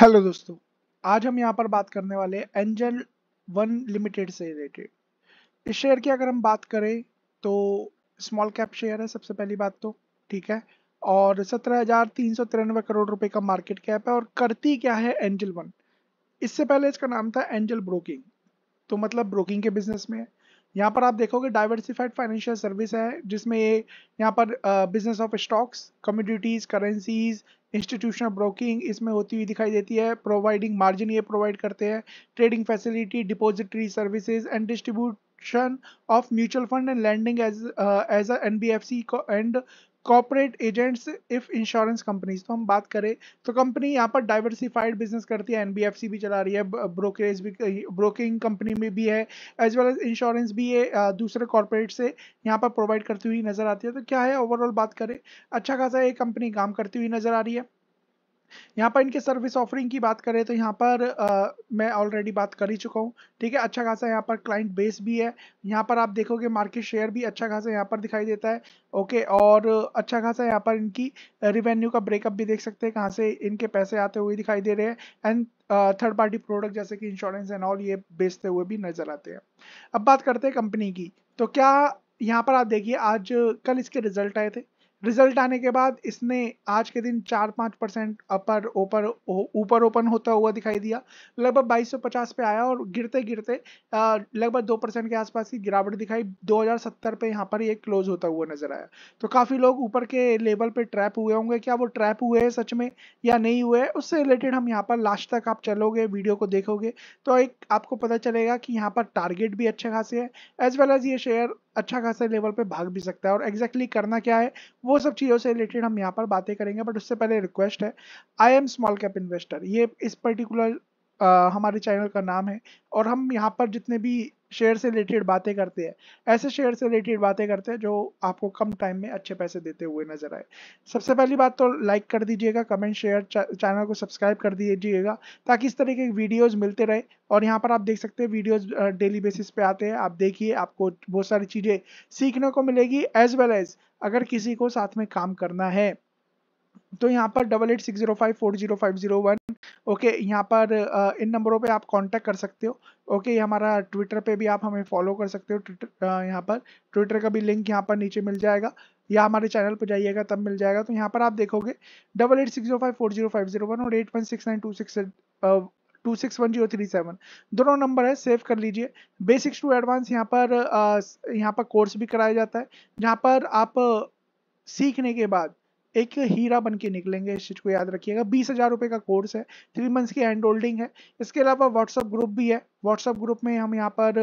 hello दोस्तों आज हम यहाँ पर बात करने वाले एंजल वन लिमिटेड से रिलेटेड इस शेयर की अगर हम बात करें तो स्मॉल कैप शेयर है सबसे पहली बात तो ठीक है और सत्रह हजार तीन सौ तिरानवे करोड़ रुपए का मार्केट कैप है और करती क्या है एंजल वन इससे पहले इसका नाम था एंजल ब्रोकिंग तो मतलब ब्रोकिंग के बिजनेस में है यहाँ पर आप देखोगे डाइवर्सिफाइड फाइनेंशियल सर्विस है जिसमें ये यहाँ पर business of stocks commodities currencies institutional broking इसमें होती हुई दिखाई देती है प्रोवाइडिंग मार्जिन ये प्रोवाइड करते हैं trading facility depository services and distribute of mutual fund and lending as as N B F C and corporate agents if insurance companies तो हम बात करें तो कंपनी यहाँ पर डाइवर्सिफाइड बिजनेस करती है एनबीएफसी भी चला रही है ब्रोकरेज भी ब्रोकिंग कंपनी में भी है एज वेल एज इंश्योरेंस भी ये दूसरे कॉरपोरेट से यहाँ पर प्रोवाइड करती हुई नजर आती है तो क्या है ओवरऑल बात करें अच्छा खासा ये कंपनी काम करती हुई नजर आ रही है यहाँ पर इनके सर्विस ऑफरिंग की बात करें तो यहाँ पर आ, मैं ऑलरेडी बात कर ही चुका हूँ ठीक है अच्छा खासा यहाँ पर क्लाइंट बेस भी है यहाँ पर आप देखोगे मार्केट शेयर भी अच्छा खासा यहाँ पर दिखाई देता है ओके और अच्छा खासा यहाँ पर इनकी रिवेन्यू का ब्रेकअप भी देख सकते हैं कहाँ से इनके पैसे आते हुए दिखाई दे रहे हैं एंड थर्ड पार्टी प्रोडक्ट जैसे कि इंश्योरेंस एंड ऑल ये बेचते हुए भी नजर आते हैं अब बात करते हैं कंपनी की तो क्या यहाँ पर आप देखिए आज कल इसके रिजल्ट आए थे रिजल्ट आने के बाद इसने आज के दिन चार पाँच परसेंट अपर ऊपर ऊपर ओपन होता हुआ दिखाई दिया लगभग 2250 पे आया और गिरते गिरते लगभग दो परसेंट के आसपास की गिरावट दिखाई 2070 पे यहाँ पर ये क्लोज होता हुआ नजर आया तो काफ़ी लोग ऊपर के लेवल पे ट्रैप हुए होंगे क्या वो ट्रैप हुए हैं सच में या नहीं हुए उससे रिलेटेड हम यहाँ पर लास्ट तक आप चलोगे वीडियो को देखोगे तो एक आपको पता चलेगा कि यहाँ पर टारगेट भी अच्छे खासे है एज वेल एज ये शेयर अच्छा खासा लेवल पे भाग भी सकता है और एग्जैक्टली exactly करना क्या है वो सब चीज़ों से रिलेटेड हम यहाँ पर बातें करेंगे बट उससे पहले रिक्वेस्ट है I am small cap investor ये इस पर्टिकुलर हमारे चैनल का नाम है और हम यहाँ पर जितने भी शेयर से रिलेटेड बातें करते हैं ऐसे शेयर से रिलेटेड बातें करते हैं जो आपको कम टाइम में अच्छे पैसे देते हुए नजर आए सबसे पहली बात तो लाइक कर दीजिएगा कमेंट शेयर चैनल को सब्सक्राइब कर दीजिएगा ताकि इस तरह के वीडियोस मिलते रहे और यहाँ पर आप देख सकते हैं वीडियोस डेली बेसिस पे आते हैं आप देखिए आपको बहुत सारी चीज़ें सीखने को मिलेगी एज वेल एज अगर किसी को साथ में काम करना है तो यहाँ पर double eight six zero five four zero five zero one okay यहाँ पर uh, इन नंबरों पे आप कांटेक्ट कर सकते हो ओके ये हमारा ट्विटर पे भी आप हमें फॉलो कर सकते हो ट्विटर uh, यहाँ पर ट्विटर का भी लिंक यहाँ पर नीचे मिल जाएगा या हमारे चैनल पर जाइएगा तब मिल जाएगा तो यहाँ पर आप देखोगे double eight six zero five four zero five zero one और eight one six nine two six two six one zero three seven दोनों नंबर है सेव कर लीजिए बेसिक्स टू एडवांस यहाँ पर uh, यहाँ पर कोर्स भी कराया जाता है जहाँ पर आप सीखने के बाद एक हीरा बन के निकलेंगे इस चीज़ को याद रखिएगा बीस हज़ार रुपये का कोर्स है थ्री मंथ्स की हैंड होल्डिंग है इसके अलावा व्हाट्सअप ग्रुप भी है व्हाट्सअप ग्रुप में हम यहाँ पर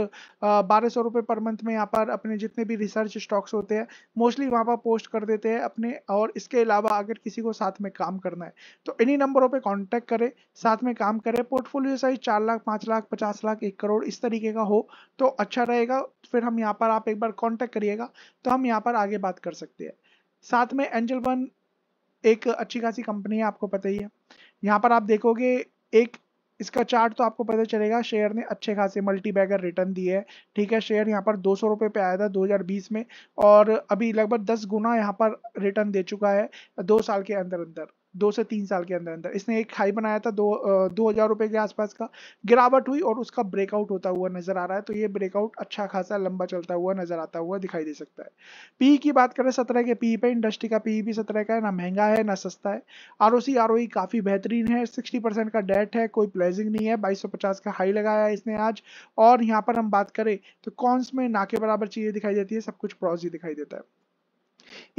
बारह सौ रुपये पर मंथ में यहाँ पर अपने जितने भी रिसर्च स्टॉक्स होते हैं मोस्टली वहाँ पर पोस्ट कर देते हैं अपने और इसके अलावा अगर किसी को साथ में काम करना है तो इन्हीं नंबरों पर कॉन्टेक्ट करें साथ में काम करें पोर्टफोलियो साइज चार लाख पाँच लाख पचास लाख एक करोड़ इस तरीके का हो तो अच्छा रहेगा फिर हम यहाँ पर आप एक बार कॉन्टैक्ट करिएगा तो हम यहाँ पर आगे बात कर सकते हैं साथ में एंजल वन एक अच्छी खासी कंपनी है आपको पता ही है यहाँ पर आप देखोगे एक इसका चार्ट तो आपको पता चलेगा शेयर ने अच्छे खासे मल्टी बैगर रिटर्न दिए है ठीक है शेयर यहाँ पर दो सौ रुपये पे आया था 2020 में और अभी लगभग 10 गुना यहाँ पर रिटर्न दे चुका है दो साल के अंदर अंदर दो से तीन साल के अंदर अंदर इसने एक हाई बनाया था दो दो हज़ार रुपये के आसपास का गिरावट हुई और उसका ब्रेकआउट होता हुआ नज़र आ रहा है तो ये ब्रेकआउट अच्छा खासा लंबा चलता हुआ नज़र आता हुआ दिखाई दे सकता है पी की बात करें सत्रह के पी पे इंडस्ट्री का पी भी सत्रह का है ना महंगा है ना सस्ता है R O C R O e काफ़ी बेहतरीन है सिक्सटी परसेंट का डेट है कोई प्लेजिंग नहीं है बाईस सौ पचास का हाई लगाया है इसने आज और यहाँ पर हम बात करें तो कॉन्स में ना के बराबर चीज़ें दिखाई देती है सब कुछ प्रॉज ही दिखाई देता है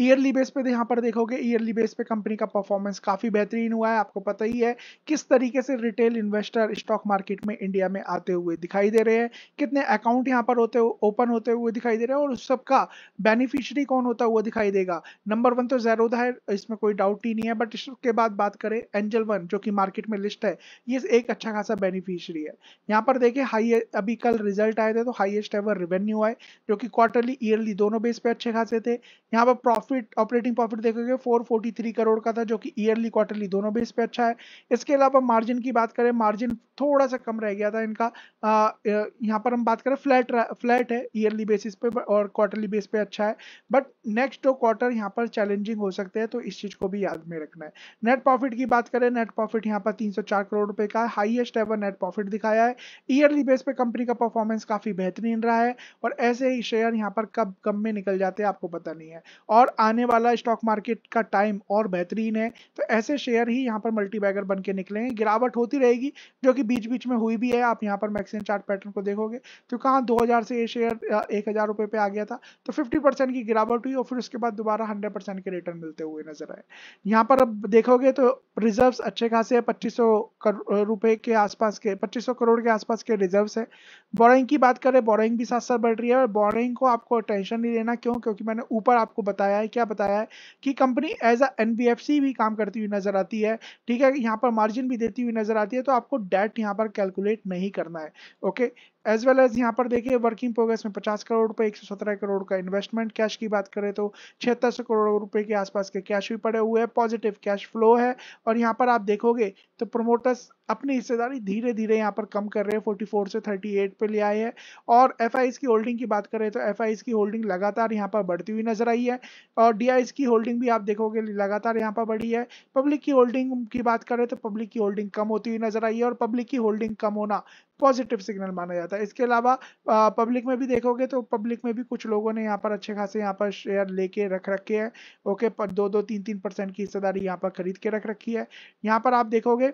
ईयरली बेस पे यहाँ पर देखोगे ईयरली बेस पे कंपनी का परफॉर्मेंस काफ़ी बेहतरीन हुआ है आपको पता ही है किस तरीके से रिटेल इन्वेस्टर स्टॉक मार्केट में इंडिया में आते हुए दिखाई दे रहे हैं कितने अकाउंट यहाँ पर होते ओपन होते हुए दिखाई दे रहे हैं और उस सबका बेनिफिशरी कौन होता हुआ दिखाई देगा नंबर वन तो जैरोदा है इसमें कोई डाउट ही नहीं है बट इसके बाद बात करें एंजल वन जो कि मार्केट में लिस्ट है ये एक अच्छा खासा बेनिफिशरी है यहाँ पर देखे हाई अभी कल रिजल्ट आए थे तो हाइएस्ट एवर रिवेन्यू आए जो कि क्वार्टरली ईयरली दोनों बेस पे अच्छे खासे थे यहाँ पर प्रॉफिट ऑपरेटिंग प्रॉफिट देखोगे 443 करोड़ का था जो कि ईयरली क्वार्टरली दोनों बेस पे अच्छा है इसके अलावा मार्जिन की बात करें मार्जिन थोड़ा सा कम रह गया था इनका यहाँ पर हम बात करें फ्लैट फ्लैट है ईयरली बेसिस पे और क्वार्टरली बेस पे अच्छा है बट नेक्स्ट दो क्वार्टर यहाँ पर चैलेंजिंग हो सकते हैं तो इस चीज़ को भी याद में रखना है नेट प्रॉफिट की बात करें नेट प्रॉफिट यहाँ पर चार करोड़ रुपए का हाइएस्ट एवर नेट प्रॉफिट दिखाया है ईयरली बेस पे कंपनी का परफॉर्मेंस काफ़ी बेहतरीन रहा है और ऐसे ही शेयर यहाँ पर कब कम में निकल जाते हैं आपको पता नहीं है और आने वाला स्टॉक मार्केट का टाइम और बेहतरीन है तो ऐसे शेयर ही यहाँ पर मल्टी बैगर बन के निकलेंगे गिरावट होती रहेगी जो कि बीच बीच में हुई भी है आप यहाँ पर मैक्सिम चार्ट पैटर्न को देखोगे तो कहाँ दो हज़ार से ये शेयर एक हज़ार पे आ गया था तो फिफ्टी परसेंट की गिरावट हुई और फिर उसके बाद दोबारा हंड्रेड परसेंट के रिटर्न मिलते हुए नजर आए यहाँ पर अब देखोगे तो रिजर्व अच्छे खासे पच्चीस सौ रुपये के आसपास के पच्चीस सौ करोड़ के आसपास के रिजर्व्स है बोरोइंग की बात करें बोरोइंग भी साथ साथ बढ़ रही है और बोरोइंग को आपको टेंशन नहीं लेना क्यों क्योंकि मैंने ऊपर आपको बताया है क्या बताया है कि कंपनी एज अ सी भी काम करती हुई नजर आती है ठीक है यहाँ पर मार्जिन भी देती हुई नजर आती है तो आपको डेट यहाँ पर कैलकुलेट नहीं करना है ओके एज वेल एज यहाँ पर देखिए वर्किंग प्रोग्रेस में 50 करोड़ रुपए 117 करोड़ का इन्वेस्टमेंट कैश की बात करें तो छिहत्तर करोड़ रुपए के आसपास के कैश भी पड़े हुए हैं पॉजिटिव कैश फ्लो है और यहाँ पर आप देखोगे तो प्रोमोटर्स अपनी हिस्सेदारी धीरे धीरे यहाँ पर कम कर रहे हैं 44 से 38 पे ले आए हैं और एफ की होल्डिंग की बात करें तो एफ की होल्डिंग लगातार यहाँ पर बढ़ती हुई नजर आई है और डी की होल्डिंग भी आप देखोगे लगातार यहाँ पर बढ़ी है पब्लिक की होल्डिंग की बात करें तो पब्लिक की होल्डिंग कम होती हुई नजर आई है और पब्लिक की होल्डिंग कम होना पॉजिटिव सिग्नल माना जाता है इसके अलावा पब्लिक में भी देखोगे तो पब्लिक में भी कुछ लोगों ने यहाँ पर अच्छे खासे यहाँ पर शेयर लेके रख रखे हैं ओके पर दो दो तीन तीन परसेंट की हिस्सेदारी यहाँ पर खरीद के रख रखी है यहाँ पर आप देखोगे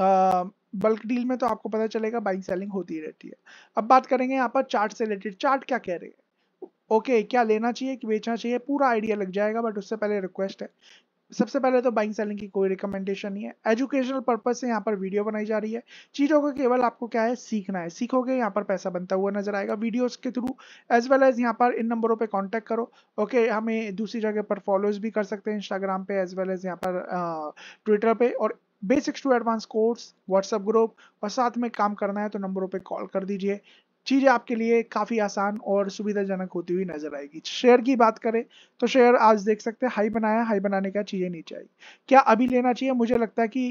आ, बल्क डील में तो आपको पता चलेगा बाइंग सेलिंग होती रहती है अब बात करेंगे यहाँ पर चार्ट से रिलेटेड चार्ट क्या कह रहे हैं ओके okay, क्या लेना चाहिए कि बेचना चाहिए पूरा आइडिया लग जाएगा बट उससे पहले रिक्वेस्ट है सबसे पहले तो बाइंग सेलिंग की कोई रिकमेंडेशन नहीं है एजुकेशनल पर्पज से यहाँ पर वीडियो बनाई जा रही है चीज़ों को केवल आपको क्या है सीखना है सीखोगे यहाँ पर पैसा बनता हुआ नजर आएगा वीडियोस के थ्रू एज वेल एज यहाँ पर इन नंबरों पे कांटेक्ट करो ओके हमें दूसरी जगह पर फॉलोज भी कर सकते हैं इंस्टाग्राम पे एज वेल एज यहाँ पर ट्विटर पे और basics to advance course WhatsApp group और साथ में काम करना है तो नंबरों पर कॉल कर दीजिए चीज़ें आपके लिए काफ़ी आसान और सुविधाजनक होती हुई नजर आएगी शेयर की बात करें तो शेयर आज देख सकते हैं हाई बनाया हाई बनाने का चीज़ें नीचे आई क्या अभी लेना चाहिए मुझे लगता है कि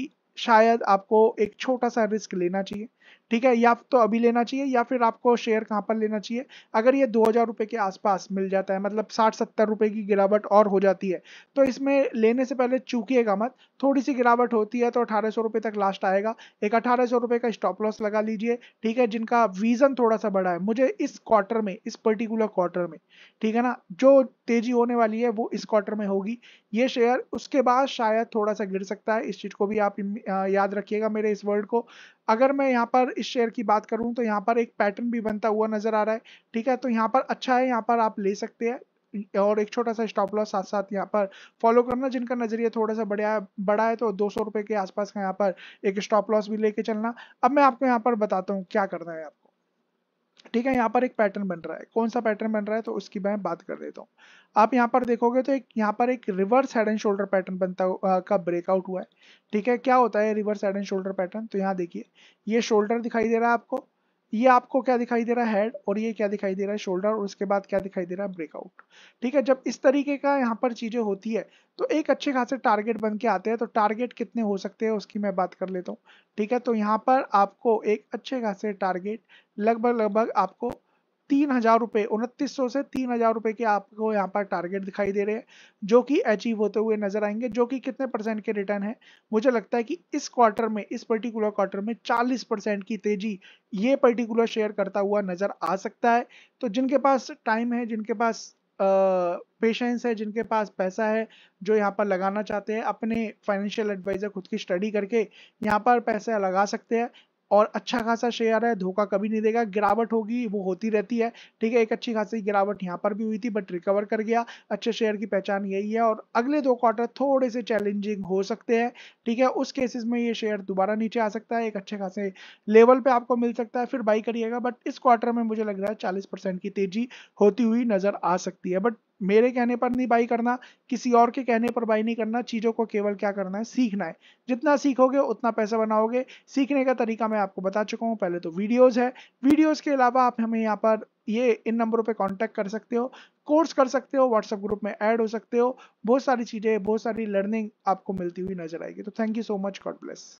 शायद आपको एक छोटा सा रिस्क लेना चाहिए ठीक है या तो अभी लेना चाहिए या फिर आपको शेयर कहाँ पर लेना चाहिए अगर ये दो हज़ार रुपये के आसपास मिल जाता है मतलब साठ सत्तर रुपये की गिरावट और हो जाती है तो इसमें लेने से पहले चूकिएगा मत थोड़ी सी गिरावट होती है तो अठारह सौ रुपये तक लास्ट आएगा एक अठारह सौ रुपये का स्टॉप लॉस लगा लीजिए ठीक है जिनका विजन थोड़ा सा बड़ा है मुझे इस क्वार्टर में इस पर्टिकुलर क्वार्टर में ठीक है ना जो तेजी होने वाली है वो इस क्वार्टर में होगी ये शेयर उसके बाद शायद थोड़ा सा गिर सकता है इस चीज़ को भी आप याद रखिएगा मेरे इस वर्ड को अगर मैं यहाँ पर इस शेयर की बात करूँ तो यहाँ पर एक पैटर्न भी बनता हुआ नजर आ रहा है ठीक है तो यहाँ पर अच्छा है यहाँ पर आप ले सकते हैं और एक छोटा सा स्टॉप लॉस साथ साथ यहाँ पर फॉलो करना जिनका नजरिया थोड़ा सा बढ़िया बड़ा है तो दो सौ के आसपास का यहाँ पर एक स्टॉप लॉस भी लेके चलना अब मैं आपको यहाँ पर बताता हूँ क्या करना है आपको ठीक है यहाँ पर एक पैटर्न बन रहा है कौन सा पैटर्न बन रहा है तो उसकी मैं बात कर देता हूँ आप यहाँ पर देखोगे तो एक यहाँ पर एक reverse head and shoulder pattern बनता आ, का ब्रेकआउट हुआ है ठीक है क्या होता है reverse head and shoulder pattern तो यहाँ देखिए ये शोल्डर दिखाई दे रहा है आपको ये आपको क्या दिखाई दे रहा है हेड और ये क्या दिखाई दे रहा है शोल्डर और उसके बाद क्या दिखाई दे रहा है ब्रेकआउट ठीक है जब इस तरीके का यहाँ पर चीज़ें होती है तो एक अच्छे खासे टारगेट बन के आते हैं तो टारगेट कितने हो सकते हैं उसकी मैं बात कर लेता हूँ ठीक है तो यहाँ पर आपको एक अच्छे खासे टारगेट लगभग लगभग आपको तीन हजार रुपए उनतीस सौ से तीन हजार रुपये के आपको यहाँ पर टारगेट दिखाई दे रहे हैं जो कि अचीव होते हुए नजर आएंगे जो कि कितने परसेंट के रिटर्न है मुझे लगता है कि इस क्वार्टर में इस पर्टिकुलर क्वार्टर में चालीस परसेंट की तेजी ये पर्टिकुलर शेयर करता हुआ नजर आ सकता है तो जिनके पास टाइम है जिनके पास पेशेंस है जिनके पास पैसा है जो यहाँ पर लगाना चाहते हैं अपने फाइनेंशियल एडवाइज़र खुद की स्टडी करके यहाँ पर पैसे लगा सकते हैं और अच्छा खासा शेयर है धोखा कभी नहीं देगा गिरावट होगी वो होती रहती है ठीक है एक अच्छी खासी गिरावट यहाँ पर भी हुई थी बट रिकवर कर गया अच्छे शेयर की पहचान यही है और अगले दो क्वार्टर थोड़े से चैलेंजिंग हो सकते हैं ठीक है उस केसेस में ये शेयर दोबारा नीचे आ सकता है एक अच्छे खासे लेवल पर आपको मिल सकता है फिर बाई करिएगा बट इस क्वार्टर में मुझे लग रहा है चालीस की तेजी होती हुई नजर आ सकती है बट मेरे कहने पर नहीं बाई करना किसी और के कहने पर बाई नहीं करना चीज़ों को केवल क्या करना है सीखना है जितना सीखोगे उतना पैसा बनाओगे सीखने का तरीका मैं आपको बता चुका हूँ पहले तो वीडियोस है वीडियोस के अलावा आप हमें यहाँ पर ये इन नंबरों पे कांटेक्ट कर सकते हो कोर्स कर सकते हो व्हाट्सएप ग्रुप में ऐड हो सकते हो बहुत सारी चीज़ें बहुत सारी लर्निंग आपको मिलती हुई नजर आएगी तो thank you so much God bless